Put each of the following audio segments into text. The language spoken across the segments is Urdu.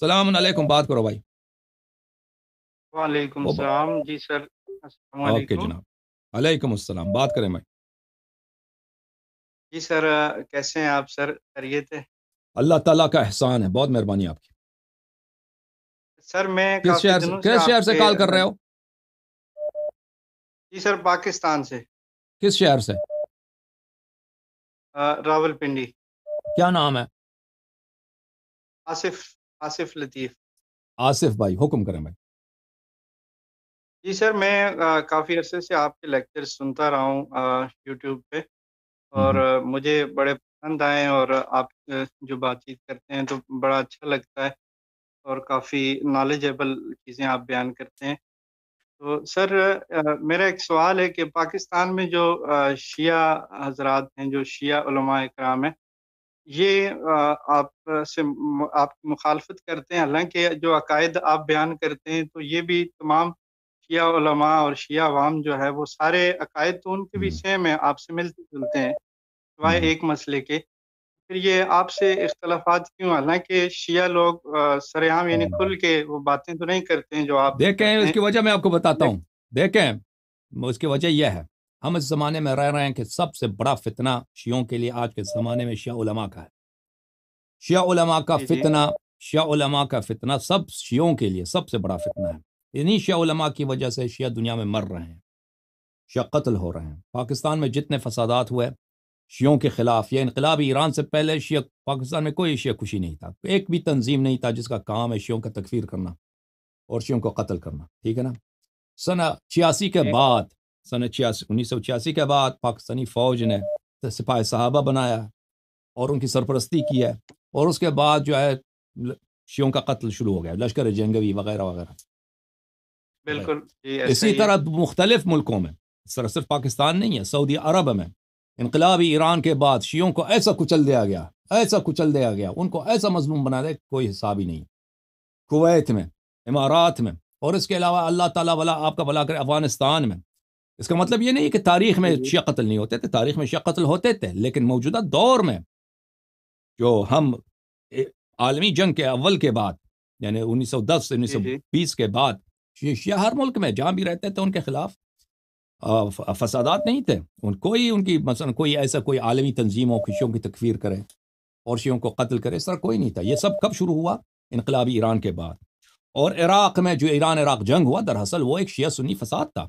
السلام علیکم بات کرو بھائی وعلیکم السلام جی سر جناب علیکم السلام بات کریں بھائی جی سر کیسے ہیں آپ سر خیریت ہے اللہ تعالیٰ کا احسان ہے بہت مہربانی آپ کی سر میں کس شہر سے کال کر رہے ہو جی سر پاکستان سے کس شہر سے راول پنڈی کیا نام ہے آصف آصف لطیف آصف بھائی حکم کریں بھائی جی سر میں کافی عرصے سے آپ کے لیکچر سنتا رہا ہوں یوٹیوب پہ اور مجھے بڑے پسند آئے ہیں اور آپ جو بات چیت کرتے ہیں تو بڑا اچھا لگتا ہے اور کافی نالجیبل چیزیں آپ بیان کرتے ہیں تو سر میرا ایک سوال ہے کہ پاکستان میں جو شیعہ حضرات ہیں جو شیعہ علماء اکرام ہیں یہ آپ سے آپ مخالفت کرتے ہیں حالانکہ جو عقائد آپ بیان کرتے ہیں تو یہ بھی تمام شیعہ علماء اور شیعہ عوام جو ہے وہ سارے عقائد تو ان کے بھی سیم ہیں آپ سے ملتے جلتے ہیں سوائے ایک مسئلے کے پھر یہ آپ سے اختلافات کیوں حالانکہ شیعہ لوگ سر عام یعنی کھل کے وہ باتیں تو نہیں کرتے ہیں جو آپ دیکھیں اس کی وجہ میں آپ کو بتاتا ہوں دیکھیں اس کی وجہ یہ ہے ہم اس زمانے میں رہ رہے ہیں کہ سب سے بڑا فتنہ شیعوں کے لیے آج کے زمانے میں شیعہ علماء کا ہے شیعہ علماء کا جی، جی۔ فتنہ شیعہ علماء کا فتنہ سب شیعوں کے لیے سب سے بڑا فتنہ ہے یعنی شیعہ علماء کی وجہ سے شیعہ دنیا میں مر رہے ہیں شیعہ قتل ہو رہے ہیں پاکستان میں جتنے فسادات ہوئے شیعوں کے خلاف یا انقلاب ایران سے پہلے شیعہ پاکستان میں کوئی شیعہ خوشی نہیں تھا ایک بھی تنظیم نہیں تھا جس کا کام ہے شیعوں کا تکفیر کرنا اور شیعوں کو قتل کرنا ٹھیک ہے نا سنا چھیاسی کے بعد سن چھیاسی انیس سو چھیاسی کے بعد پاکستانی فوج نے سپاہ صحابہ بنایا اور ان کی سرپرستی کی ہے اور اس کے بعد جو ہے شیوں کا قتل شروع ہو گیا لشکر جنگوی وغیرہ وغیرہ بالکل اسی طرح مختلف ملکوں میں صرف پاکستان نہیں ہے سعودی عرب میں انقلابی ایران کے بعد شیعوں کو ایسا کچل دیا گیا ایسا کچل دیا گیا ان کو ایسا مضمون بنا دے کوئی حساب ہی نہیں کویت میں امارات میں اور اس کے علاوہ اللہ تعالیٰ والا آپ کا بلا کرے افغانستان میں اس کا مطلب یہ نہیں کہ تاریخ میں جی، جی۔ شیعہ قتل نہیں ہوتے تھے تاریخ میں شیعہ قتل ہوتے تھے لیکن موجودہ دور میں جو ہم عالمی جنگ کے اول کے بعد یعنی انیس سو دس جی، انیس سو بیس کے بعد شیعہ ہر ملک میں جہاں بھی رہتے تھے ان کے خلاف فسادات نہیں تھے ان کوئی ان کی مثلا کوئی ایسا کوئی عالمی تنظیم ہو خوشیوں کی تکفیر کریں اور شیوں کو قتل کرے سر کوئی نہیں تھا یہ سب کب شروع ہوا انقلابی ایران کے بعد اور عراق میں جو ایران عراق جنگ ہوا دراصل وہ ایک شیعہ سنی فساد تھا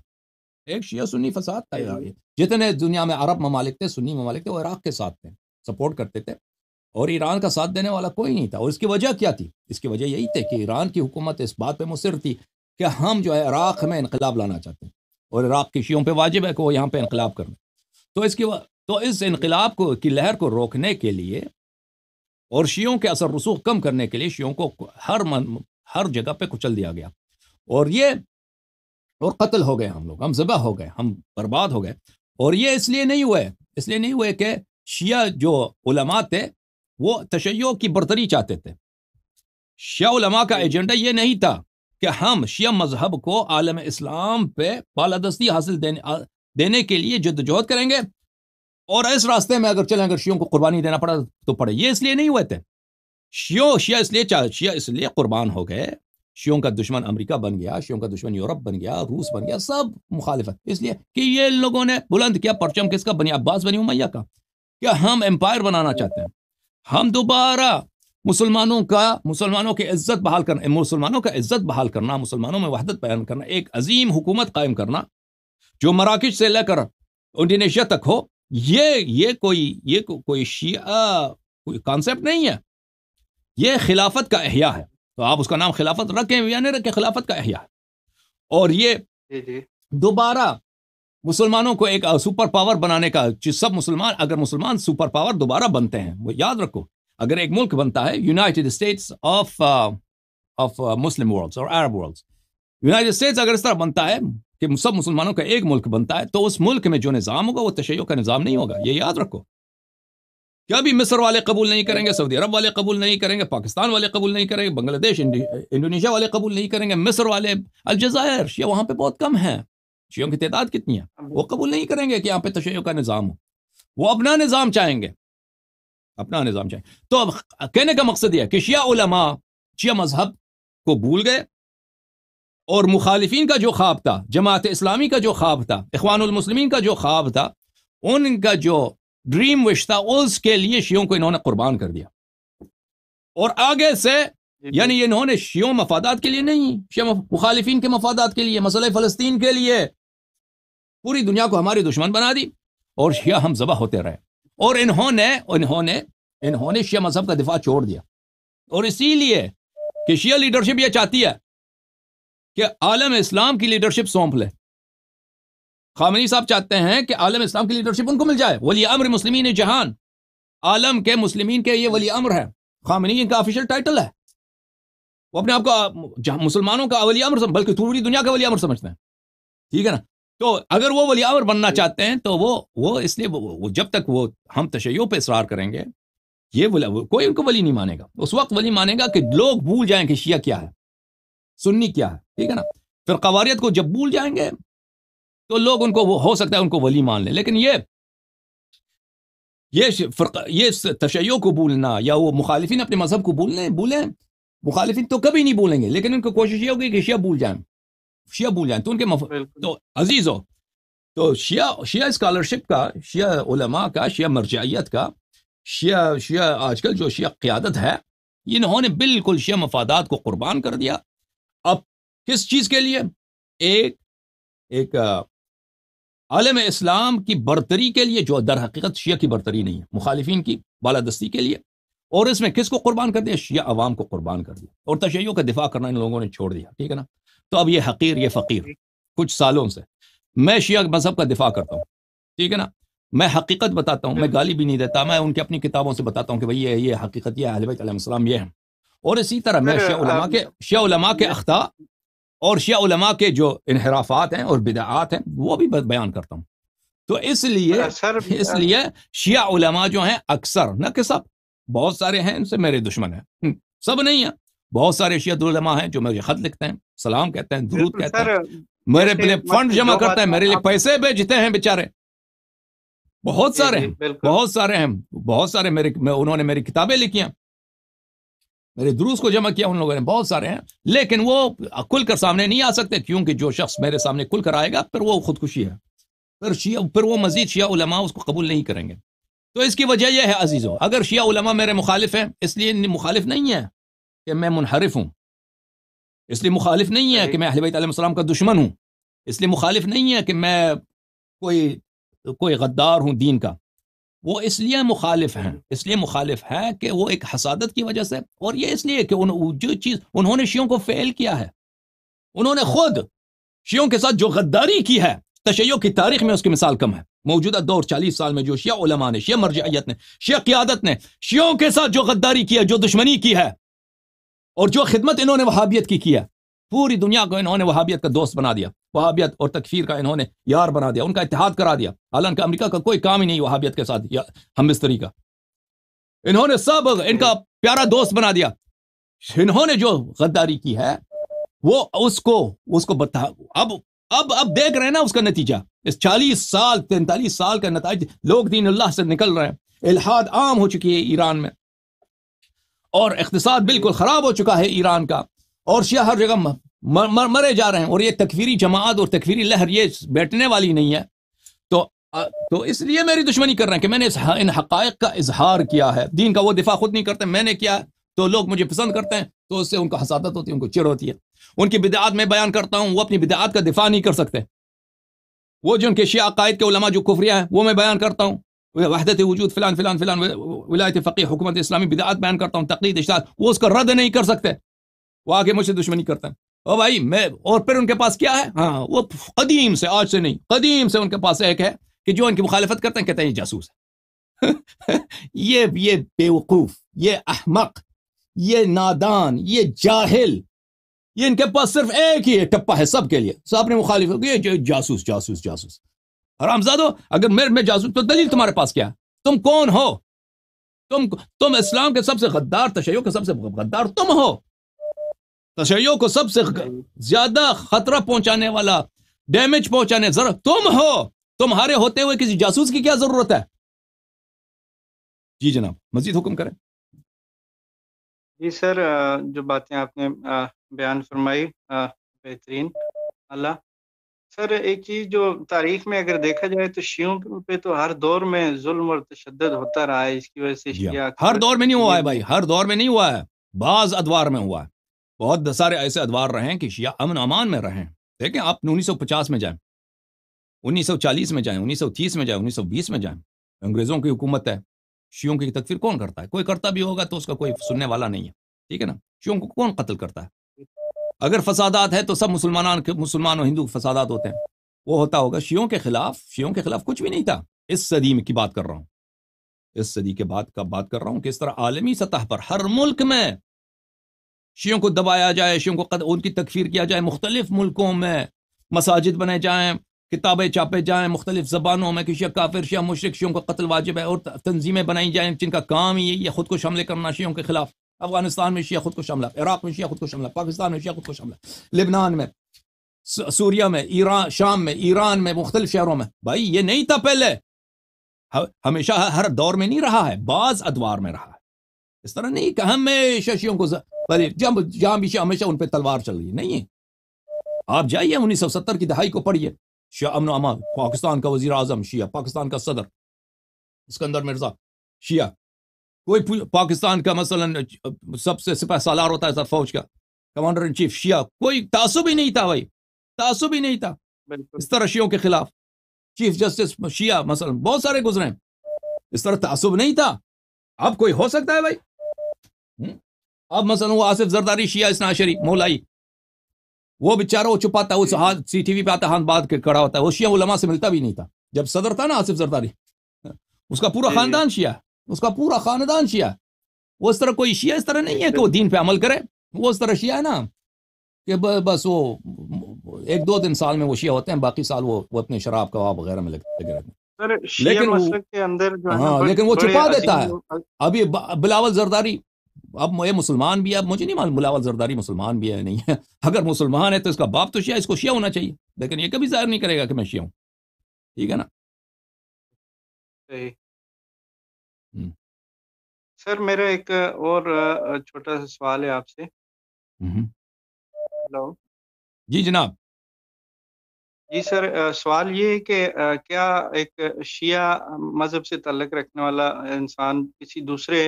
ایک شیعہ سنی فساد تھا جی، جی۔ یہ جتنے دنیا میں عرب ممالک تھے سنی ممالک تھے وہ عراق کے ساتھ تھے سپورٹ کرتے تھے اور ایران کا ساتھ دینے والا کوئی نہیں تھا اور اس کی وجہ کیا تھی اس کی وجہ یہی تھی کہ ایران کی حکومت اس بات پہ مصر تھی کہ ہم جو ہے عراق میں انقلاب لانا چاہتے ہیں اور عراق کی شیوں پہ واجب ہے کہ وہ یہاں پہ انقلاب کرنا تو اس کی و... تو اس انقلاب کو کی لہر کو روکنے کے لیے اور شیوں کے اثر رسوخ کم کرنے کے لیے شیوں کو ہر من ہر جگہ پہ کچل دیا گیا اور یہ اور قتل ہو گئے ہم لوگ ہم ذبح ہو گئے ہم برباد ہو گئے اور یہ اس لیے نہیں ہوئے اس لیے نہیں ہوئے کہ شیعہ جو علماء تھے وہ تشیعوں کی برتری چاہتے تھے شیعہ علماء کا ایجنڈا یہ نہیں تھا کہ ہم شیعہ مذہب کو عالم اسلام پہ بالادستی حاصل دینے دینے کے لیے جد جہد کریں گے اور اس راستے میں اگر چلیں اگر شیعوں کو قربانی دینا پڑا تو پڑے یہ اس لیے نہیں ہوئے تھے شیو شیعہ اس لیے چاہ شیعہ اس لیے قربان ہو گئے شیوں کا دشمن امریکہ بن گیا شیوں کا دشمن یورپ بن گیا روس بن گیا سب مخالفت اس لیے کہ یہ لوگوں نے بلند کیا پرچم کس کا بنی عباس بنی امیہ کا کیا ہم امپائر بنانا چاہتے ہیں ہم دوبارہ مسلمانوں کا مسلمانوں کی عزت بحال کرنا مسلمانوں کا عزت بحال کرنا مسلمانوں میں وحدت بیان کرنا ایک عظیم حکومت قائم کرنا جو مراکش سے لے کر انڈونیشیا تک ہو یہ یہ کوئی یہ کوئی شیعہ کوئی کانسیپٹ نہیں ہے یہ خلافت کا احیاء ہے تو آپ اس کا نام خلافت رکھیں یا نہیں رکھیں خلافت کا احیاء اور یہ جی، جی۔ دوبارہ مسلمانوں کو ایک سپر پاور بنانے کا چیز سب مسلمان اگر مسلمان سپر پاور دوبارہ بنتے ہیں وہ یاد رکھو اگر ایک ملک بنتا ہے United States of of Muslim worlds اور عرب ورلڈس یونائٹڈ اسٹیٹس اگر اس طرح بنتا ہے کہ سب مسلمانوں کا ایک ملک بنتا ہے تو اس ملک میں جو نظام ہوگا وہ تشہیروں کا نظام نہیں ہوگا یہ یاد رکھو کیا ابھی مصر والے قبول نہیں کریں گے سعودی عرب والے قبول نہیں کریں گے پاکستان والے قبول نہیں کریں گے بنگلہ دیش انڈونیشیا والے قبول نہیں کریں گے مصر والے الجزائر شیعہ وہاں پہ بہت کم ہیں شیعوں کی تعداد کتنی ہے وہ قبول نہیں کریں گے کہ یہاں پہ تشیعوں کا نظام ہو وہ اپنا نظام چاہیں گے اپنا نظام چاہیں تو اب کہنے کا مقصد یہ ہے کہ شیعہ علماء شیعہ مذہب کو بھول گئے اور مخالفین کا جو خواب تھا جماعت اسلامی کا جو خواب تھا اخوان المسلمین کا جو خواب تھا ان کا جو ڈریم وش تھا اس کے لیے شیوں کو انہوں نے قربان کر دیا اور آگے سے جی، جی۔ یعنی انہوں نے شیوں مفادات کے لیے نہیں مخالفین کے مفادات کے لیے مسئلہ فلسطین کے لیے پوری دنیا کو ہماری دشمن بنا دی اور شیعہ ہم ذبح ہوتے رہے اور انہوں نے انہوں نے انہوں نے شیعہ مذہب کا دفاع چھوڑ دیا اور اسی لیے کہ شیعہ لیڈرشپ یہ چاہتی ہے کہ عالم اسلام کی لیڈرشپ سونپ لے خامنی صاحب چاہتے ہیں کہ عالم اسلام کی لیڈرشپ ان کو مل جائے ولی امر مسلمین جہان عالم کے مسلمین کے یہ ولی امر ہے خامنی ان کا آفیشیل ٹائٹل ہے وہ اپنے آپ کو مسلمانوں کا ولی امر بلکہ پوری دنیا کا ولی امر سمجھتے ہیں ٹھیک ہے نا تو اگر وہ ولی امر بننا چاہتے ہیں تو وہ وہ اس لیے وہ جب تک وہ ہم تشیعوں پہ اصرار کریں گے یہ کوئی ان کو ولی نہیں مانے گا اس وقت ولی مانے گا کہ لوگ بھول جائیں کہ شیعہ کیا ہے سنی کیا ہے ٹھیک ہے نا پھر قواریت کو جب بھول جائیں گے تو لوگ ان کو وہ ہو سکتا ہے ان کو ولی مان لیں لیکن یہ یہ فرق یہ تشیع کو بولنا یا وہ مخالفین اپنے مذہب کو بولنے بولیں مخالفین تو کبھی نہیں بولیں گے لیکن ان کو کوشش یہ ہوگی کہ شیعہ بھول جائیں شیعہ بھول جائیں تو ان کے مف... تو عزیز ہو تو شیعہ شیعہ اسکالرشپ کا شیعہ علماء کا شیعہ مرجعیت کا شیعہ شیعہ آج کل جو شیعہ قیادت ہے انہوں نے بالکل شیعہ مفادات کو قربان کر دیا اب کس چیز کے لیے ایک ایک عالم اسلام کی برتری کے لیے جو در حقیقت شیعہ کی برتری نہیں ہے مخالفین کی بالادستی کے لیے اور اس میں کس کو قربان کر دیا شیعہ عوام کو قربان کر دیا اور تشیعوں کا دفاع کرنا ان لوگوں نے چھوڑ دیا ٹھیک ہے نا تو اب یہ حقیر یہ فقیر کچھ سالوں سے میں شیعہ مذہب کا دفاع کرتا ہوں ٹھیک ہے نا میں حقیقت بتاتا ہوں میں گالی بھی نہیں دیتا میں ان کی اپنی کتابوں سے بتاتا ہوں کہ بھائی یہ یہ حقیقت یہ علیہ السلام یہ ہے اور اسی طرح میں شیعہ علماء کے شیعہ علماء کے اخطاء اور شیعہ علماء کے جو انحرافات ہیں اور بدعات ہیں وہ بھی بیان کرتا ہوں تو اس لیے اس لیے شیعہ علماء جو ہیں اکثر نہ کہ سب بہت سارے ہیں ان سے میرے دشمن ہیں سب نہیں ہیں بہت سارے شیعہ علماء ہیں جو میرے خط لکھتے ہیں سلام کہتے ہیں درود کہتے ہیں میرے لیے فنڈ جمع کرتے ہیں میرے لیے پیسے بھیجتے ہیں بےچارے بہت جی، سارے جی، ہیں بہت سارے ہیں بہت سارے میرے انہوں نے میری کتابیں لکھی ہیں میرے دروس کو جمع کیا ان لوگوں نے بہت سارے ہیں لیکن وہ کھل کر سامنے نہیں آ سکتے کیونکہ جو شخص میرے سامنے کھل کر آئے گا پھر وہ خودکشی ہے پھر شیعہ پھر وہ مزید شیعہ علماء اس کو قبول نہیں کریں گے تو اس کی وجہ یہ ہے عزیز اگر شیعہ علماء میرے مخالف ہیں اس لیے مخالف نہیں ہے کہ میں منحرف ہوں اس لیے مخالف نہیں ہے کہ میں اہل بیت علیہ السلام کا دشمن ہوں اس لیے مخالف نہیں ہے کہ میں کوئی کوئی غدار ہوں دین کا وہ اس لیے مخالف ہیں اس لیے مخالف ہے کہ وہ ایک حسادت کی وجہ سے اور یہ اس لیے کہ جو چیز انہوں نے شیوں کو فیل کیا ہے انہوں نے خود شیوں کے ساتھ جو غداری کی ہے تشیع کی تاریخ میں اس کی مثال کم ہے موجودہ دور چالیس سال میں جو شیعہ علماء نے شیعہ مرجعیت نے شیعہ قیادت نے شیعوں کے ساتھ جو غداری کی ہے جو دشمنی کی ہے اور جو خدمت انہوں نے وہابیت کی کیا پوری دنیا کو انہوں نے وہابیت کا دوست بنا دیا وہابیت اور تکفیر کا انہوں نے یار بنا دیا ان کا اتحاد کرا دیا حالانکہ امریکہ کا کوئی کام ہی نہیں وہابیت کے ساتھ ہم مستری کا انہوں نے سب ان کا پیارا دوست بنا دیا انہوں نے جو غداری کی ہے وہ اس کو اس کو بتا اب اب اب دیکھ رہے ہیں نا اس کا نتیجہ اس چالیس سال تینتالیس سال کا نتائج لوگ دین اللہ سے نکل رہے ہیں الحاد عام ہو چکی ہے ایران میں اور اقتصاد بالکل خراب ہو چکا ہے ایران کا اور شیعہ ہر جگہ مرے جا رہے ہیں اور یہ تکفیری جماعت اور تکفیری لہر یہ بیٹھنے والی نہیں ہے تو تو اس لیے میری دشمنی کر رہے ہیں کہ میں نے ان حقائق کا اظہار کیا ہے دین کا وہ دفاع خود نہیں کرتے میں نے کیا تو لوگ مجھے پسند کرتے ہیں تو اس سے ان کا حسادت ہوتی ہے ان کو چڑ ہوتی ہے ان کی بدعات میں بیان کرتا ہوں وہ اپنی بدعات کا دفاع نہیں کر سکتے وہ جو ان کے شیعہ عقائد کے علماء جو کفریہ ہیں وہ میں بیان کرتا ہوں وحدت وجود فلان فلان فلان ولایت فقی حکومت اسلامی بدعات بیان کرتا ہوں تقلید اشتاد وہ اس کا رد نہیں کر سکتے وہ آگے سے دشمنی کرتا ہے او بھائی میں اور پھر ان کے پاس کیا ہے ہاں وہ قدیم سے آج سے نہیں قدیم سے ان کے پاس ایک ہے کہ جو ان کی مخالفت کرتے ہیں کہتے ہیں یہ جاسوس ہے یہ بے وقوف یہ احمق یہ نادان یہ جاہل یہ ان کے پاس صرف ایک ہی ٹپا ہے سب کے لیے سب نے مخالف جاسوس جاسوس جاسوس حرام زادو اگر میرے میں جاسوس تو دلیل تمہارے پاس کیا ہے تم کون ہو تم تم اسلام کے سب سے غدار تشر کے سب سے غدار تم ہو تشیعوں کو سب سے زیادہ خطرہ پہنچانے والا ڈیمیج پہنچانے ذرا تم ہو تمہارے ہوتے ہوئے کسی جاسوس کی کیا ضرورت ہے جی جناب مزید حکم کریں جی سر جو باتیں آپ نے بیان فرمائی بہترین اللہ سر ایک چیز جو تاریخ میں اگر دیکھا جائے تو شیعوں پہ تو ہر دور میں ظلم اور تشدد ہوتا رہا ہے اس کی وجہ سے جی ہاں۔ ہر دور میں نہیں ہوا ہے بھائی ہر دور میں نہیں ہوا ہے بعض ادوار میں ہوا ہے بہت سارے ایسے ادوار رہے ہیں کہ شیعہ امن امان میں رہیں ہیں دیکھیں آپ انیس سو پچاس میں جائیں انیس سو چالیس میں جائیں انیس سو تیس میں جائیں انیس سو بیس میں جائیں انگریزوں کی حکومت ہے شیوں کی تکفیر کون کرتا ہے کوئی کرتا بھی ہوگا تو اس کا کوئی سننے والا نہیں ہے ٹھیک ہے نا شیوں کو کون قتل کرتا ہے اگر فسادات ہے تو سب مسلمان مسلمان اور ہندو فسادات ہوتے ہیں وہ ہوتا ہوگا شیوں کے خلاف شیوں کے خلاف کچھ بھی نہیں تھا اس صدی میں کی بات کر رہا ہوں اس صدی کے بعد کب بات کر رہا ہوں کہ اس طرح عالمی سطح پر ہر ملک میں شیوں کو دبایا جائے شیوں کو ان کی تکفیر کیا جائے مختلف ملکوں میں مساجد بنے جائیں کتابیں چاپے جائیں مختلف زبانوں میں کہ شیعہ کافر شیعہ مشرق شیوں کا قتل واجب ہے اور تنظیمیں بنائی جائیں جن کا کام یہ خود کو حملے کرنا شیعوں کے خلاف افغانستان میں شیعہ خود کو شاملہ عراق میں شیعہ خود کو شاملہ پاکستان میں شیعہ خود کو شاملہ لبنان میں سوریا میں ایران شام میں ایران میں مختلف شہروں میں بھائی یہ نہیں تھا پہلے ہمیشہ ہر دور میں نہیں رہا ہے بعض ادوار میں رہا ہے اس طرح نہیں کہ ہمیشہ شیوں کو جام جہاں بھی ہمیشہ ان پہ تلوار چل رہی ہے نہیں ہے آپ جائیے انیس سو ستر کی دہائی کو پڑھیے شاہ امن و امان پاکستان کا وزیر اعظم شیعہ پاکستان کا صدر اسکندر مرزا شیعہ کوئی پاکستان کا مثلا سب سے سپاہ سالار ہوتا ہے سر فوج کا کمانڈر ان چیف شیعہ کوئی تعصب ہی نہیں تھا بھائی تعصب ہی نہیں تھا اس طرح شیعوں کے خلاف چیف جسٹس شیعہ مثلا بہت سارے گزرے ہیں اس طرح تعصب نہیں تھا اب کوئی ہو سکتا ہے بھائی اب مثلا وہ آصف زرداری شیعہ اسنا شری مولائی وہ بیچارہ وہ چھپاتا ہے وہ ہاں سی ٹی وی پہ آتا ہے ہاتھ باندھ کے کڑا ہوتا ہے وہ شیعہ علماء سے ملتا بھی نہیں تھا جب صدر تھا نا آصف زرداری اس کا پورا جی، جی۔ خاندان شیعہ اس کا پورا خاندان شیعہ وہ اس طرح کوئی شیعہ اس طرح نہیں ہے کہ وہ دین پہ عمل کرے وہ اس طرح شیعہ ہے نا کہ بس وہ ایک دو دن سال میں وہ شیعہ ہوتے ہیں باقی سال وہ اپنے شراب کباب وغیرہ میں ہیں لیکن وہ ہاں، چھپا دیتا ہے ابھی بلاول زرداری اب یہ مسلمان بھی ہے مجھے نہیں معلوم بلاول زرداری مسلمان بھی ہے نہیں ہے اگر مسلمان ہے تو اس کا باپ تو شیعہ اس کو شیعہ ہونا چاہیے لیکن یہ کبھی ظاہر نہیں کرے گا کہ میں شیعہ ہوں ٹھیک ہے نا سر میرا ایک اور چھوٹا سا سوال ہے آپ سے ہلو جی جناب جی سر سوال یہ ہے کہ کیا ایک شیعہ مذہب سے تعلق رکھنے والا انسان کسی دوسرے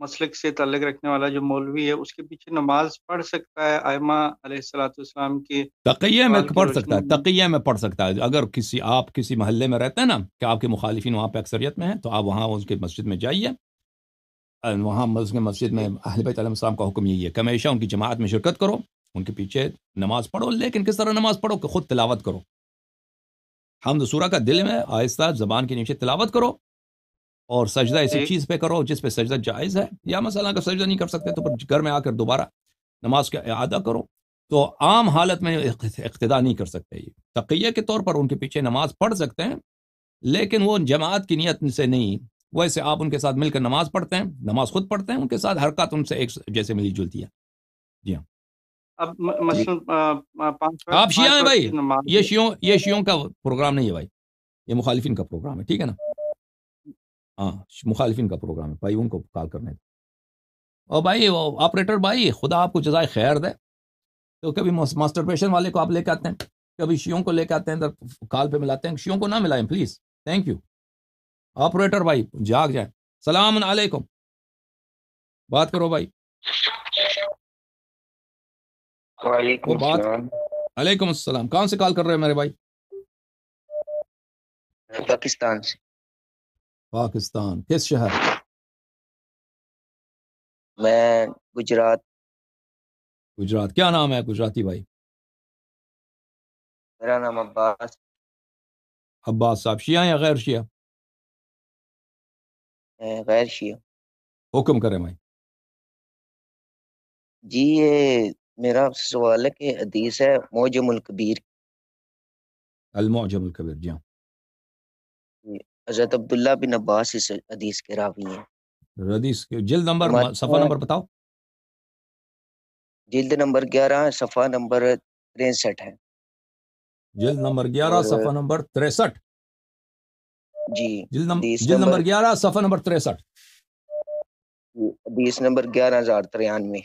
مسلک سے تعلق رکھنے والا جو مولوی ہے اس کے پیچھے نماز پڑھ سکتا ہے آئمہ علیہ تقیہ میں پڑھ سکتا ہے تقیہ میں پڑھ سکتا ہے اگر کسی آپ کسی محلے میں رہتے ہیں نا کہ آپ کے مخالفین وہاں پہ اکثریت میں ہیں تو آپ وہاں اس کے مسجد میں جائیے وہاں مسجد میں اہل بیت علیہ السلام کا حکم یہی ہے کمیشہ ان کی جماعت میں شرکت کرو ان کے پیچھے نماز پڑھو لیکن کس طرح نماز پڑھو کہ خود تلاوت کرو ہم سورہ کا دل میں آہستہ زبان کے نیچے تلاوت کرو اور سجدہ اسی چیز پہ کرو جس پہ سجدہ جائز ہے یا مثلا اگر سجدہ نہیں کر سکتے تو پھر گھر میں آ کر دوبارہ نماز کا اعادہ کرو تو عام حالت میں اقتدا نہیں کر سکتے یہ تقیہ کے طور پر ان کے پیچھے نماز پڑھ سکتے ہیں لیکن وہ جماعت کی نیت سے نہیں ویسے آپ ان کے ساتھ مل کر نماز پڑھتے ہیں نماز خود پڑھتے ہیں ان کے ساتھ حرکت ان سے ایک جیسے ملی جلتی ہے جی ہاں جی۔ آپ شیعہ ہیں بھائی یہ شیعوں یہ شیوں کا پروگرام نہیں ہے بھائی یہ مخالفین کا پروگرام ہے ٹھیک ہے نا ہاں مخالفین کا پروگرام ہے بھائی ان کو کال کرنے دیں اور بھائی وہ آپریٹر بھائی خدا آپ کو جزائے خیر دے تو کبھی ماسٹر پیشن والے کو آپ لے کے آتے ہیں کبھی شیوں کو لے کے آتے ہیں ادھر کال پہ ملاتے ہیں شیوں کو نہ ملائیں پلیز تھینک یو آپریٹر بھائی جاگ جائیں سلام علیکم بات کرو بھائی بات وعلیکم السلام کہاں سے کال کر رہے ہیں میرے بھائی پاکستان سے پاکستان کس شہر میں گجرات گجرات کیا نام ہے گجراتی بھائی میرا نام عباس عباس صاحب شیعہ یا غیر شیعہ غیر شیعہ حکم کریں بھائی جی یہ میرا سوال ہے کہ حدیث ہے موجم القبیر المعجم القبیر جی ہاں حضرت عبداللہ بن عباس اس حدیث کے راوی ہیں حدیث کے جلد نمبر صفحہ نمبر بتاؤ جلد نمبر گیارہ صفحہ نمبر تریسٹھ ہے جلد نمبر گیارہ صفحہ نمبر تریسٹھ جی جلد نمبر جلد نمبر گیارہ صفحہ نمبر تریسٹھ حدیث نمبر گیارہ ہزار ترانوے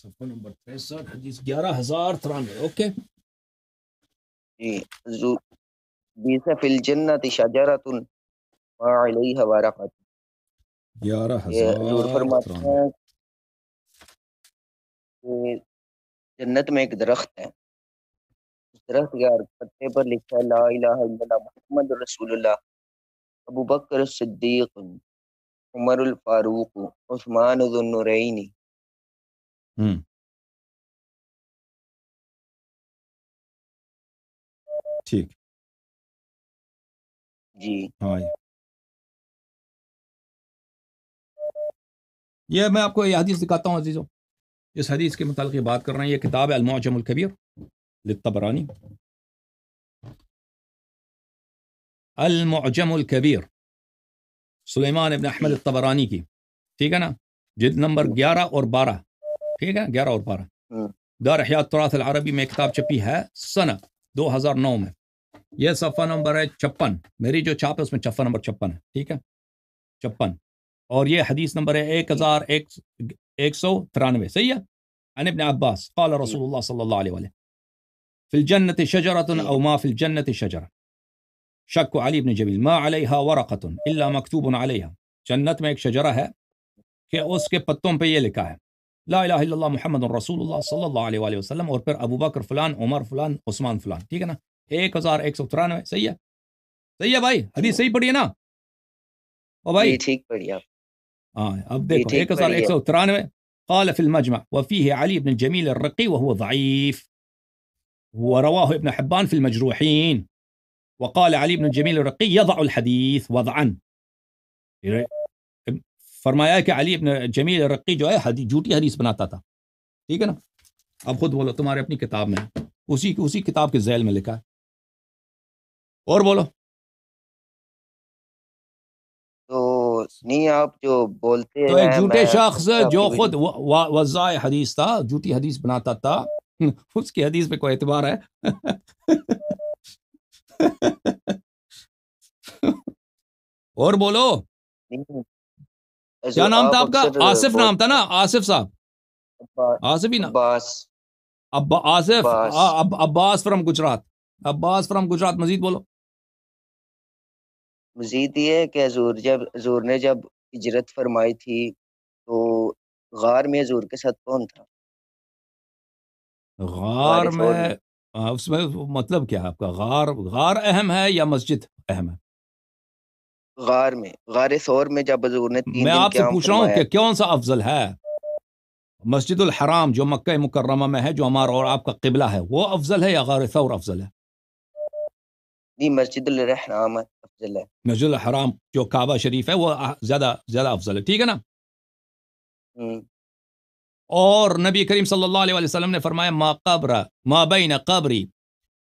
صفحہ نمبر تریسٹھ حدیث گیارہ ہزار ترانوے اوکے جی حضور الجنت شجرت ما ورقت جنت میں ایک درخت ہے درخت کے ہر پتے پر لکھا لا الہ الا اللہ محمد رسول اللہ ابو بکر صدیق عمر الفاروق عثمان ذو النورین ٹھیک جی ہاں یہ میں آپ کو یہ حدیث دکھاتا ہوں عزیزوں اس حدیث کے متعلق یہ بات کر رہے ہیں یہ کتاب ہے المعجم الکبیر للطبرانی المعجم الکبیر سلیمان ابن احمد الطبرانی کی ٹھیک ہے نا جد نمبر گیارہ اور بارہ ٹھیک ہے گیارہ اور بارہ ہاں۔ دار حیات تراث العربی میں کتاب چپی ہے سنہ دو ہزار نو میں یہ صفحہ نمبر ہے چھپن میری جو چھاپ ہے اس میں چھپن نمبر چھپن ہے ٹھیک ہے چھپن اور یہ حدیث نمبر ہے ایک ہزار ایک سو ترانوے صحیح ہے عن ابن عباس قال رسول اللہ صلی اللہ علیہ وآلہ فی فی الجنت الجنت شجرت او ما شجرہ شک علی ابن جبیل ما علیہ ورقت الا مکتوب علیہ جنت میں ایک شجرہ ہے کہ اس کے پتوں پہ یہ لکھا ہے لا الہ الا اللہ محمد رسول اللہ صلی اللہ علیہ وآلہ وسلم اور پھر ابو بکر فلان عمر فلان عثمان فلان ٹھیک ہے نا قال في المجمع وفيه علي بن الجميل الرقي وهو ضعيف ورواه ابن حبان في المجروحين وقال علي بن الجميل الرقي يضع الحديث وضعا فرمایا علي بن ابن الرقي الرقی جو ہے حدیث جھوٹی حدیث بناتا تھا ٹھیک ہے نا اب خود بولو تمہارے اپنی کتاب میں اسی اسی کتاب کے ذیل میں لکھا ہے اور بولو آپ جو بولتے جھوٹے شخص جو خود وضع حدیث تھا جھوٹی حدیث بناتا تھا اس کی حدیث پہ کوئی اعتبار ہے اور بولو کیا نام تھا آپ کا آصف نام تھا نا آصف صاحب آصف ہی نام عباس عباس فرام گجرات عباس فرام گجرات مزید بولو مزید یہ کہ حضور جب حضور نے جب ہجرت فرمائی تھی تو غار میں حضور کے ساتھ کون تھا غار میں اس میں مطلب کیا آپ کا غار غار اہم ہے یا مسجد اہم ہے غار میں غار سور میں جب حضور نے تین میں آپ سے پوچھ رہا ہوں کہ کون سا افضل ہے مسجد الحرام جو مکہ مکرمہ میں ہے جو ہمارا اور آپ کا قبلہ ہے وہ افضل ہے یا غار ثور افضل ہے مسجد الرحرام مسجد الحرام جو کعبہ شریف ہے وہ زیادہ زیادہ افضل ہے ٹھیک ہے نا اور نبی کریم صلی اللہ علیہ وسلم نے فرمایا ما قبر ما بین قبری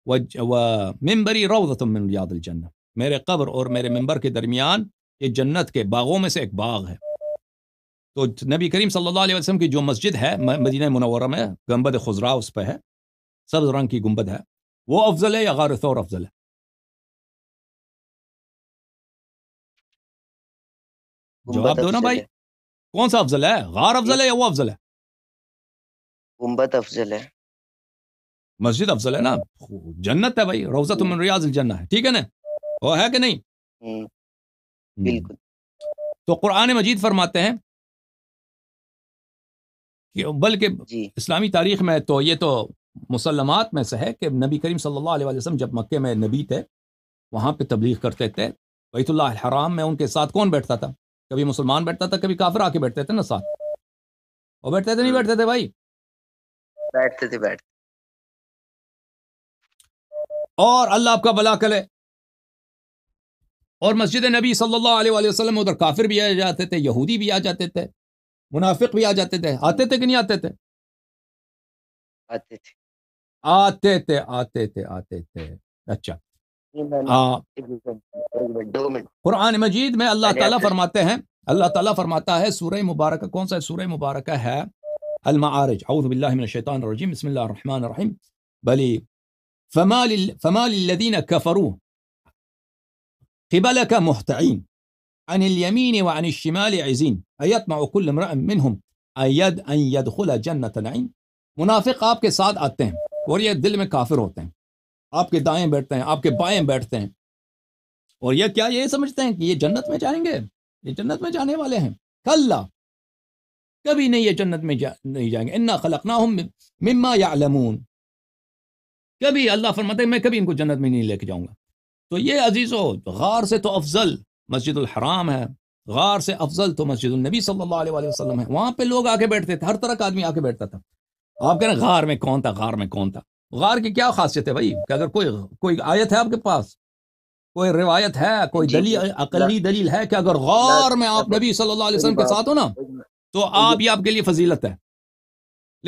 و من ریاض الجنہ میرے قبر اور میرے ممبر کے درمیان یہ جنت کے باغوں میں سے ایک باغ ہے تو نبی کریم صلی اللہ علیہ وسلم کی جو مسجد ہے مدینہ منورہ میں گنبد خزرا اس پہ ہے سبز رنگ کی گنبد ہے وہ افضل ہے یا غار ثور افضل ہے جواب دو نا بھائی کون سا افضل ہے غار افضل ہے یا وہ افضل ہے مسجد افضل ہے نا جنت ہے بھائی روزہ من ریاض الجنہ ہے ٹھیک ہے نا وہ ہے کہ نہیں تو قرآن مجید فرماتے ہیں بلکہ جی۔ اسلامی تاریخ میں تو یہ تو مسلمات میں سے ہے کہ نبی کریم صلی اللہ علیہ وسلم جب مکہ میں نبی تھے وہاں پہ تبلیغ کرتے تھے بیت اللہ الحرام میں ان کے ساتھ کون بیٹھتا تھا کبھی مسلمان بیٹھتا تھا کبھی کافر آ کے بیٹھتے تھے نا ساتھ وہ بیٹھتے تھے نہیں بیٹھتے تھے بھائی بیٹھتے تھے بیٹھتے اور اللہ آپ کا بلا کلے اور مسجد نبی صلی اللہ علیہ وآلہ وسلم ادھر کافر بھی آ جاتے تھے یہودی بھی آ جاتے تھے منافق بھی آ جاتے تھے آتے تھے کہ نہیں آتے آتے آتے آتے تھے تھے تھے تھے آتے تھے اچھا آه. قرآن مجید میں اللہ تعالیٰ فرماتے ہیں اللہ تعالیٰ فرماتا ہے سورہ مبارکہ کون سا سورہ مبارکہ ہے المعارج اعوذ باللہ من الشیطان الرجیم بسم اللہ الرحمن الرحیم بلی فما للذین کفروا قبلك محتعين عن اليمين وعن الشمال عزين ايطمع كل امرئ منهم ايد ان يدخل جنة نعيم منافق آپ کے ساتھ آتے ہیں اور یہ دل میں کافر ہوتے ہیں آپ کے دائیں بیٹھتے ہیں آپ کے بائیں بیٹھتے ہیں اور یہ کیا یہ سمجھتے ہیں کہ یہ جنت میں جائیں گے یہ جنت میں جانے والے ہیں کل کبھی نہیں یہ جنت میں جا نہیں جائیں گے انا خلق نہ مما یا علمون کبھی اللہ فرمت میں کبھی ان کو جنت میں نہیں لے کے جاؤں گا تو یہ عزیز ہو غار سے تو افضل مسجد الحرام ہے غار سے افضل تو مسجد النبی صلی اللہ علیہ وسلم ہے وہاں پہ لوگ آ کے بیٹھتے تھے ہر طرح کا آدمی آ کے بیٹھتا تھا آپ کہہ رہے ہیں غار میں کون تھا غار میں کون تھا غار کی کیا خاصیت ہے بھائی کہ اگر کوئی کوئی آیت ہے آپ کے پاس کوئی روایت ہے کوئی جی، دلیل جی, جی، اقلی جی۔ دلیل ہے کہ اگر غار میں آپ نبی صلی اللہ علیہ وسلم کے ساتھ ہو نا تو آپ یہ آپ کے لیے فضیلت ہے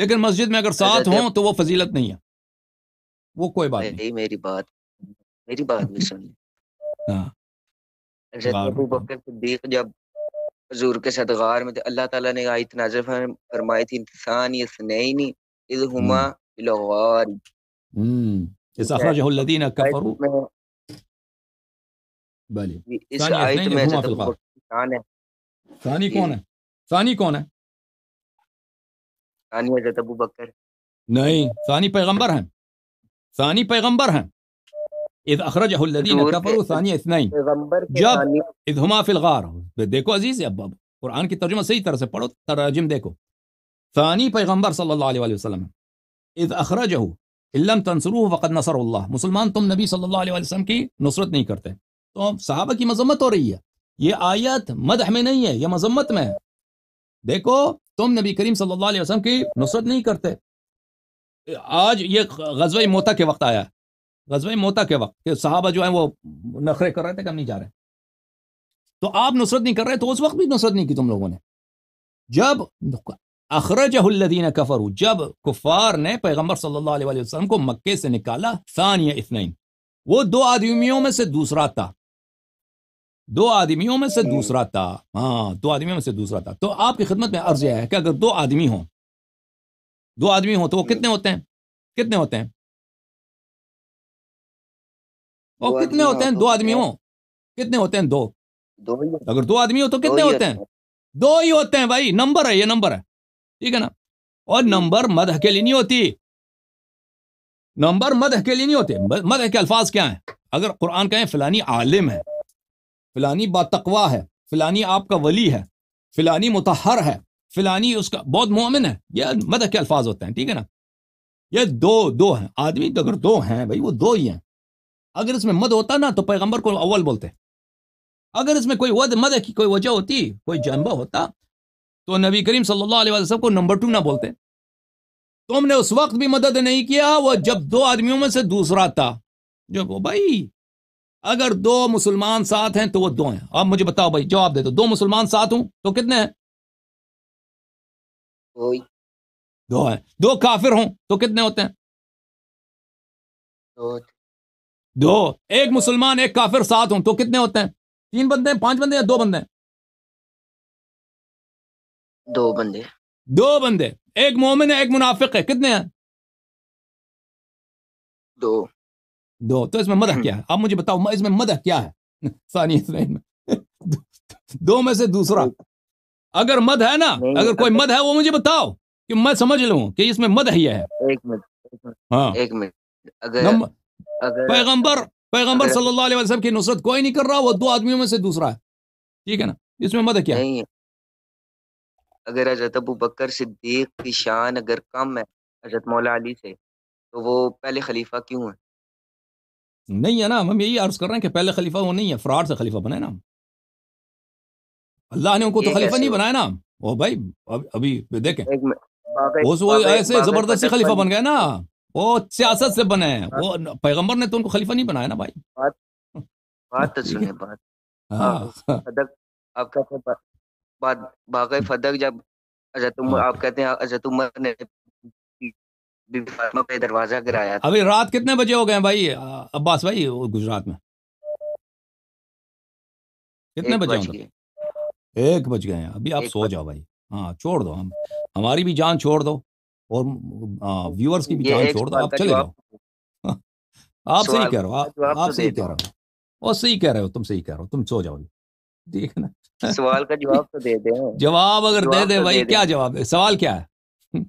لیکن مسجد میں اگر ساتھ ہوں تو وہ فضیلت نہیں ہے وہ کوئی بات نہیں میری بات میری بات نہیں سن ہاں۔ ابو بکر صدیق جب حضور کے ساتھ غار میں اللہ تعالیٰ نے آیت نازل فرمائی تھی انسان یہ سنے ہی نہیں اذ ہما إلى الغار امم إذ أخرجه الذين كفروا بلي ثاني اثنين هما في الغار ثاني कौन ثاني कौन ثاني حضرت ابو بكر नहीं ثاني پیغمبر हैं ثاني پیغمبر हैं إذ أخرجه الذين كفروا ثاني اثنين جب إذ هما في الغار देखो عزيزي अब कुरान की तर्जुमा सही तरह से पढ़ो तर्जुम देखो ثاني पैगंबर सल्लल्लाहु अलैहि وسلم اذ اخراج ہونسر فقد نصر اللہ مسلمان تم نبی صلی اللہ علیہ وسلم کی نصرت نہیں کرتے تو صحابہ کی مذمت ہو رہی ہے یہ آیت مدح میں نہیں ہے یہ میں دیکھو تم نبی کریم صلی اللہ علیہ وسلم کی نصرت نہیں کرتے آج یہ غزوہ موتا کے وقت آیا غزوہ موتا کے وقت کہ صحابہ جو ہیں وہ نخرے کر رہے تھے کم نہیں جا رہے تو آپ نصرت نہیں کر رہے تو اس وقت بھی نصرت نہیں کی تم لوگوں نے جب اخرجہ الدین کفروا جب کفار نے پیغمبر صلی اللہ علیہ وسلم کو مکے سے نکالا اثنین وہ دو آدمیوں میں سے دوسرا تھا دو آدمیوں میں سے دوسرا تھا ہاں دو آدمیوں میں سے دوسرا تھا تو آپ کی خدمت میں عرض یہ ہے کہ اگر دو آدمی ہوں دو آدمی ہوں تو وہ کتنے ہوتے ہیں کتنے ہوتے ہیں وہ کتنے ہوتے ہیں دو آدمی ہوں کتنے ہوتے ہیں دو اگر دو آدمی ہو تو کتنے ہوتے ہیں دو ہی ہوتے ہیں بھائی نمبر ہے یہ نمبر ہے ٹھیک ہے نا اور نمبر مدح کے لیے نہیں ہوتی نمبر مدح کے لیے نہیں ہوتے مدح کے الفاظ کیا ہیں اگر قرآن کہیں فلانی عالم ہے فلانی تقوا ہے فلانی آپ کا ولی ہے فلانی متحر ہے فلانی اس کا بہت مومن ہے یہ مدح کے الفاظ ہوتے ہیں ٹھیک ہے نا یہ دو دو ہیں آدمی تو اگر دو ہیں بھائی وہ دو ہی ہیں اگر اس میں مد ہوتا نا تو پیغمبر کو اول بولتے اگر اس میں کوئی ود مد کی کوئی وجہ ہوتی کوئی جنبہ ہوتا تو نبی کریم صلی اللہ علیہ وسلم کو نمبر ٹو نہ بولتے تم نے اس وقت بھی مدد نہیں کیا وہ جب دو آدمیوں میں سے دوسرا تھا جو وہ بھائی اگر دو مسلمان ساتھ ہیں تو وہ دو ہیں آپ مجھے بتاؤ بھائی جواب دے دو دو مسلمان ساتھ ہوں تو کتنے ہیں دو دو ہیں کافر ہوں تو کتنے ہوتے ہیں دو ایک مسلمان ایک کافر ساتھ ہوں تو کتنے ہوتے ہیں تین بندے ہیں پانچ بندے ہیں دو بندے ہیں دو بندے دو بندے ایک مومن ہے ایک منافق ہے کتنے ہیں دو دو تو اس میں مدح کیا ہے آپ مجھے بتاؤ اس میں مدح کیا ہے کیا میں دو میں سے دوسرا اگر مد ہے نا اگر کوئی مد ہے وہ مجھے بتاؤ کہ میں سمجھ لوں کہ اس میں مد ہی ہے پیغمبر پیغمبر صلی اللہ علیہ وسلم کی نصرت کوئی نہیں کر رہا وہ دو آدمیوں میں سے دوسرا ہے ٹھیک ہے نا اس میں مد ہے اگر حضرت ابو بکر صدیق کی شان اگر کم ہے حضرت مولا علی سے تو وہ پہلے خلیفہ کیوں ہیں نہیں ہے نا ہم یہی عرض کر رہے ہیں کہ پہلے خلیفہ وہ نہیں ہے فراڈ سے خلیفہ بنائے نا اللہ نے ان کو تو خلیفہ نہیں بنایا نا وہ بھائی ابھی دیکھیں وہ ایسے زبردستی خلیفہ بن گئے نا وہ سیاست سے بنے وہ ہاں۔ پیغمبر نے تو ان کو خلیفہ نہیں بنایا نا بھائی بات تو سنیں بات آپ ہاں۔ کا بعد باغ فدق جب حضرت عمر ہاں۔ آپ کہتے ہیں حضرت عمر نے پہ دروازہ گرایا ابھی رات کتنے بجے ہو گئے ہیں بھائی عباس بھائی گجرات میں کتنے بجے ہوں گے ایک بج گئے ہیں ابھی آپ سو جاؤ بھائی ہاں چھوڑ دو ہم ہماری بھی جان چھوڑ دو اور ویورز ہاں، کی بھی جان چھوڑ دو آپ چلے جاؤ آپ صحیح کہہ رہے ہو آپ صحیح کہہ رہے ہو وہ صحیح کہہ رہے ہو تم صحیح کہہ رہے ہو تم سو جاؤ گے سوال کا جواب تو دے دیں جواب اگر دے دیں بھائی کیا جواب دے سوال کیا ہے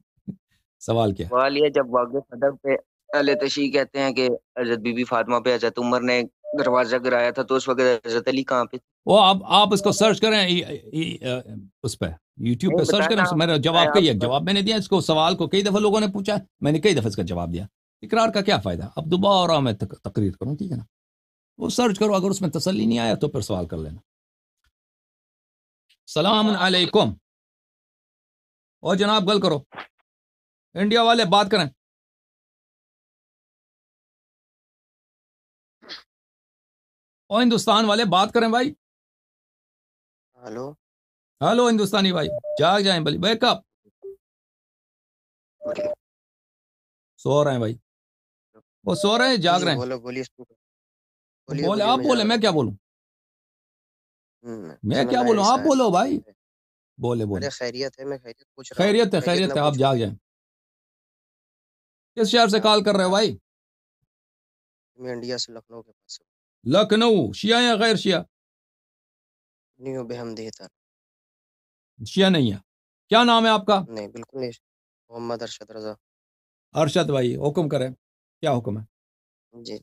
سوال کیا سوال یہ جب واقع صدر پہ علی تشیح کہتے ہیں کہ حضرت بی بی فاطمہ پہ حضرت عمر نے دروازہ گرایا تھا تو اس وقت حضرت علی کہاں پہ وہ آپ آپ اس کو سرچ کریں اس پہ یوٹیوب پہ سرچ کریں میرا جواب کہی ہے جواب میں نے دیا اس کو سوال کو کئی دفعہ لوگوں نے پوچھا میں نے کئی دفعہ اس کا جواب دیا اقرار کا کیا فائدہ اب دوبارہ میں تقریر کروں ٹھیک ہے نا وہ سرچ کرو اگر اس میں تسلی نہیں آیا تو پھر سوال کر لینا سلام علیکم اور جناب گل کرو انڈیا والے بات کریں اور ہندوستان والے بات کریں بھائی ہلو ہندوستانی بھائی جاگ جائیں بھائی بیک اپ سو رہے ہیں بھائی وہ سو رہے ہیں جاگ جی، رہے بولے آپ بولے میں کیا بولوں میں کیا بولوں آپ بولو بھائی بولے بولے خیریت ہے میں خیریت ہے خیریت ہے آپ جاگے کس شہر سے کال کر رہے ہو بھائی میں انڈیا سے لکھنو کے پاس لکھنو شیعہ یا غیر شیعہ نیو بہم دیتا شیعہ نہیں ہے کیا نام ہے آپ کا نہیں بالکل نہیں محمد ارشد رضا ارشد بھائی حکم کریں کیا حکم ہے جی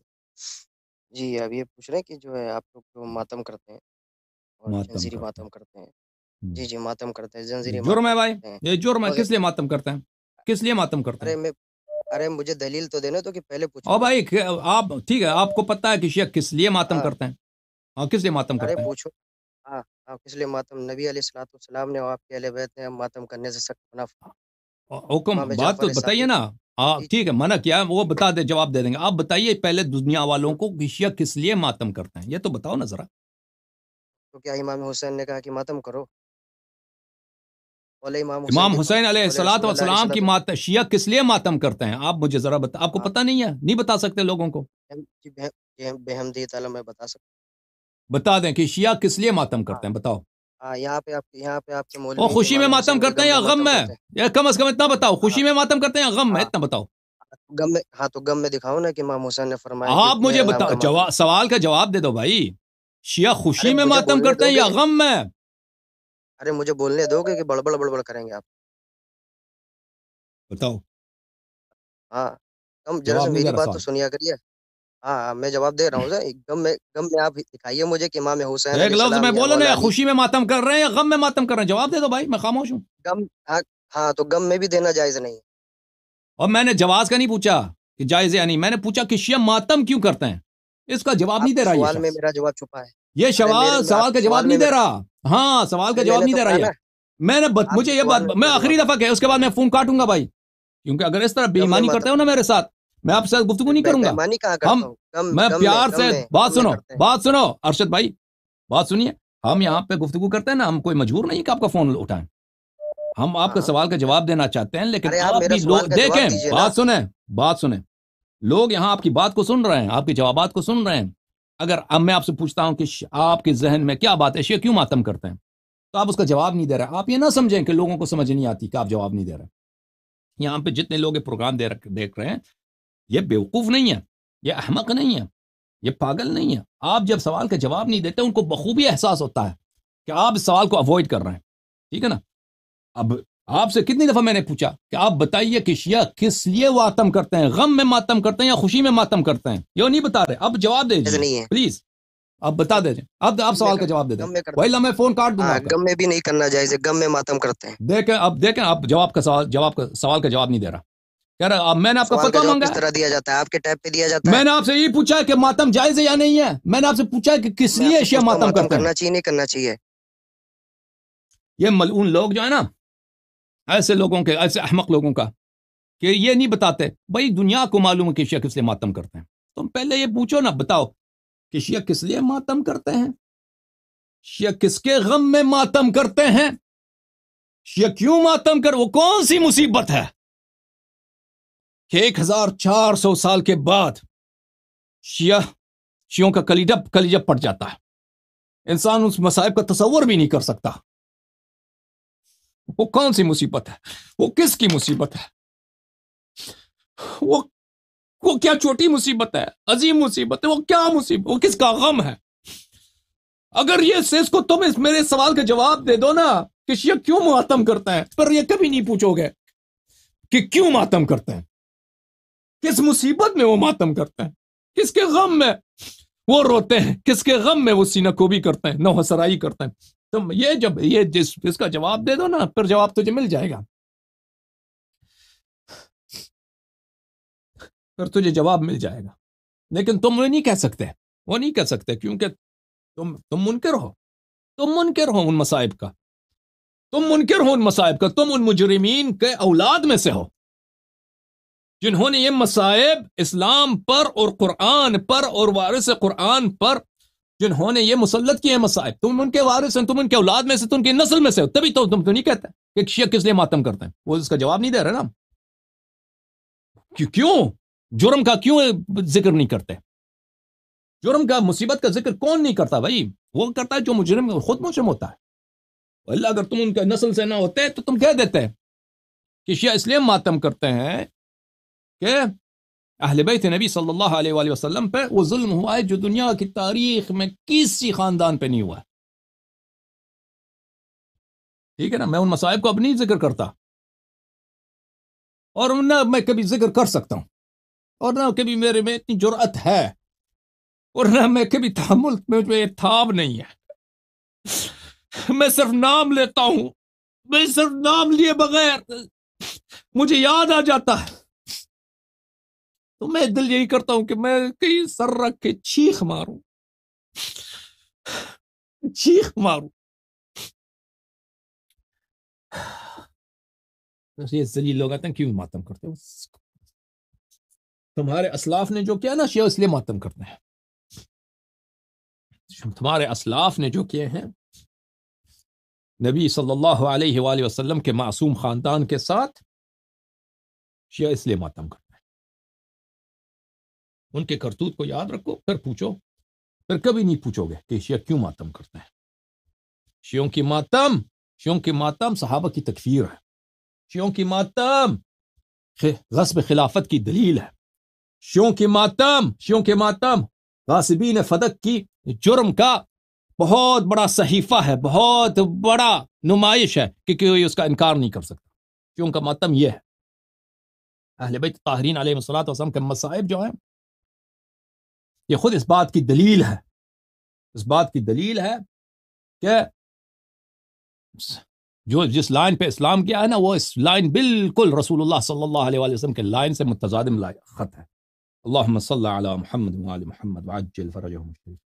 جی اب یہ پوچھ رہے ہیں کہ جو ہے آپ لوگ جو ماتم کرتے ہیں جی جی ماتم کرتے ہیں جرم ہے کس لیے ماتم کرتے ہیں کس لیے ماتم کرتے ہیں آپ کو پتہ ہے نا جی، جی۔ ٹھیک ہے منع کیا وہ بتا دے جواب دے دیں گے آپ بتائیے پہلے دنیا والوں کو ماتم کرتے ہیں یہ تو بتاؤ نا ذرا تو کیا امام حسین نے کہا کہ ماتم کرو امام, امام حسین علیہ السلام والسلام کی مات شیعہ کس لیے ماتم کرتے ہیں آپ مجھے ذرا بتا آپ کو ہاں۔ پتہ نہیں ہے نہیں بتا سکتے لوگوں کو بحمدی جی، جی، تعالی میں بتا سکتا بتا دیں کہ شیعہ کس لیے ماتم ہاں۔ کرتے ہیں بتاؤ ہاں، یہاں پہ یہاں پہ آپ کے مولوی خوشی میں ماتم کرتے ہیں یا غم میں یا کم از کم اتنا بتاؤ خوشی میں ماتم کرتے ہیں یا غم میں اتنا بتاؤ غم میں ہاں تو غم میں دکھاؤ نا کہ امام حسین نے فرمایا آپ مجھے بتاؤ سوال کا جواب دے دو بھائی شیعہ خوشی میں ماتم کرتے ہیں یا غم میں ارے مجھے بولنے دو گے کہ بڑ بڑ بڑ بڑ کریں گے آپ بتاؤ ہاں تم ذرا سے میری بات تو سنیا کریے ہاں،, ہاں میں جواب دے رہا ہوں غم میں غم میں آپ دکھائیے مجھے کہ امام حسین ایک لفظ میں بولو نا خوشی میں ماتم کر رہے ہیں یا غم میں ماتم کر رہے ہیں جواب دے دو بھائی میں خاموش ہوں غم ہاں, ہاں، تو غم میں بھی دینا جائز نہیں اور میں نے جواز کا نہیں پوچھا کہ جائز یا نہیں میں نے پوچھا کہ شیعہ ماتم کیوں کرتے ہیں اس کا جواب نہیں دے رہا سوال میں میرا جواب چھپا ہے یہ سوال سوال کا جواب نہیں دے رہا ہاں سوال کا جواب نہیں دے رہا ہے میں نے مجھے یہ بات میں آخری دفعہ کہ اس کے بعد میں فون کاٹوں گا بھائی کیونکہ اگر اس طرح بےمانی کرتے ہو نا میرے ساتھ میں آپ سے گفتگو نہیں کروں گا میں پیار سے بات سنو بات سنو ارشد بھائی بات سنیے ہم یہاں پہ گفتگو کرتے ہیں نا ہم کوئی مجبور نہیں کہ آپ کا فون اٹھائیں ہم آپ کے ہاں۔ سوال کا جواب دینا چاہتے ہیں لیکن آپ بھی لوگ دیکھیں بات سنیں بات سنیں لوگ یہاں آپ کی بات کو سن رہے ہیں آپ کے جوابات کو سن رہے ہیں اگر اب میں آپ سے پوچھتا ہوں کہ آپ کے ذہن میں کیا بات ہے شیعہ کیوں ماتم کرتے ہیں تو آپ اس کا جواب نہیں دے رہے آپ یہ نہ سمجھیں کہ لوگوں کو سمجھ نہیں آتی کہ آپ جواب نہیں دے رہے یہاں پہ جتنے لوگ یہ پروگرام دے دیکھ رہے ہیں یہ بیوقوف نہیں ہے یہ احمق نہیں ہے یہ پاگل نہیں ہے آپ جب سوال کا جواب نہیں دیتے ان کو بخوبی احساس ہوتا ہے کہ آپ اس سوال کو اوائڈ کر رہے ہیں ٹھیک ہے نا اب آپ سے کتنی دفعہ میں نے پوچھا کہ آپ بتائیے کہ شیعہ کس لیے وہ آتم کرتے ہیں غم میں ماتم کرتے ہیں یا خوشی میں ماتم کرتے ہیں یہ نہیں بتا رہے اب جواب دے دیں پلیز آپ بتا دے دیں اب آپ سوال کا جواب دے دیں بھائی لمحے فون کاٹ دوں گم ہاں، میں بھی نہیں کرنا جائز غم میں ماتم کرتے ہیں دیکھیں اب دیکھیں آپ جواب کا سوال جواب کا سوال کا جواب نہیں دے رہا کہہ رہا میں نے آپ کا فتوا مانگا کس طرح دیا جاتا ہے آپ کے ٹیپ پہ دیا جاتا ہے میں نے آپ سے یہ پوچھا ہے کہ ماتم جائز ہے یا نہیں ہے میں نے آپ سے پوچھا ہے کہ کس لیے اشیاء ماتم کرتے ہیں کرنا چاہیے نہیں کرنا چاہیے یہ ملعون لوگ جو ہے نا ایسے لوگوں کے ایسے احمق لوگوں کا کہ یہ نہیں بتاتے بھائی دنیا کو معلوم ہے کہ شیعہ کس لیے ماتم کرتے ہیں تم پہلے یہ پوچھو نا بتاؤ کہ شیعہ کس لیے ماتم کرتے ہیں شیعہ کس کے غم میں ماتم کرتے ہیں شیعہ کیوں ماتم کر وہ کون سی مصیبت ہے کہ ایک ہزار چار سو سال کے بعد شیعہ شیعوں کا کلیجب کلیجب پٹ جاتا ہے انسان اس مصائب کا تصور بھی نہیں کر سکتا وہ کون سی مصیبت ہے وہ کس کی مصیبت ہے وہ وہ کیا چھوٹی مصیبت ہے عظیم مصیبت ہے وہ کیا مصیبت وہ کس کا غم ہے اگر یہ سیس کو تم اس میرے سوال کا جواب دے دو نا کہ یہ کیوں ماتم کرتا ہے پر یہ کبھی نہیں پوچھو گے کہ کیوں ماتم کرتا ہے کس مصیبت میں وہ ماتم کرتا ہے کس کے غم میں وہ روتے ہیں کس کے غم میں وہ سینہ کوبی کرتے ہیں نو حسرائی کرتے ہیں تم یہ جب یہ جس جس کا جواب دے دو نا پھر جواب تجھے مل جائے گا پھر تجھے جواب مل جائے گا لیکن تم وہ نہیں کہہ سکتے وہ نہیں کہہ سکتے کیونکہ تم تم منکر ہو تم منکر ہو ان مصائب کا تم منکر ہو ان مصائب کا تم ان مجرمین کے اولاد میں سے ہو جنہوں نے یہ مصائب اسلام پر اور قرآن پر اور وارث قرآن پر جنہوں نے یہ مسلط کیے ہیں مسائل تم ان کے وارث ہیں تم ان کے اولاد میں سے تم کی نسل میں سے تبھی تو تم نہیں کہتے کہ شیعہ کس لیے ماتم کرتے ہیں وہ اس کا جواب نہیں دے رہے نا کیوں جرم کا کیوں ذکر نہیں کرتے جرم کا مصیبت کا ذکر کون نہیں کرتا بھائی وہ کرتا ہے جو مجرم خود مجرم ہوتا ہے اللہ اگر تم ان کے نسل سے نہ ہوتے تو تم کہہ دیتے کہ شیعہ اس لیے ماتم کرتے ہیں کہ اہل بیت نبی صلی اللہ علیہ وآلہ وسلم پہ وہ ظلم ہوا ہے جو دنیا کی تاریخ میں کسی خاندان پہ نہیں ہوا ہے ٹھیک ہے نا میں ان مصائب کو اب نہیں ذکر کرتا اور نہ میں کبھی ذکر کر سکتا ہوں اور نہ کبھی میرے میں اتنی جرأت ہے اور نہ میں کبھی تحمل میں میں تھا نہیں ہے میں صرف نام لیتا ہوں میں صرف نام لیے بغیر مجھے یاد آ جاتا ہے تو میں دل یہی کرتا ہوں کہ میں کئی رکھ کے چیخ ماروں چیخ ماروں یہ لوگ آتے ہیں کیوں ماتم کرتے تمہارے اسلاف نے جو کیا نا شیعہ اس لیے ماتم کرتے ہیں تمہارے اسلاف نے جو کیے ہیں نبی صلی اللہ علیہ وآلہ وسلم کے معصوم خاندان کے ساتھ شیعہ اس لیے ماتم کرتے ہیں ان کے کرتوت کو یاد رکھو پھر پوچھو پھر کبھی نہیں پوچھو گے کہ شیعہ کیوں ماتم کرتے ہیں شیوں کی ماتم شیعوں کی ماتم صحابہ کی تکفیر ہے شیوں کی ماتم غصب خلافت کی دلیل ہے شیوں کی ماتم شیوں کی ماتم غاسبین فدق کی جرم کا بہت بڑا صحیفہ ہے بہت بڑا نمائش ہے کہ کوئی اس کا انکار نہیں کر سکتا شیعوں کا ماتم یہ ہے اہل بیت طاہرین علیہ السلام وسلم کے مصائب جو ہیں یہ خود اس بات کی دلیل ہے اس بات کی دلیل ہے کہ جو جس لائن پہ اسلام کیا ہے نا وہ اس لائن بالکل رسول اللہ صلی اللہ علیہ وآلہ وسلم کے لائن سے متضادم خط ہے اللہ صلی علی محمد محمد وعلی وعجل فرجہم شریف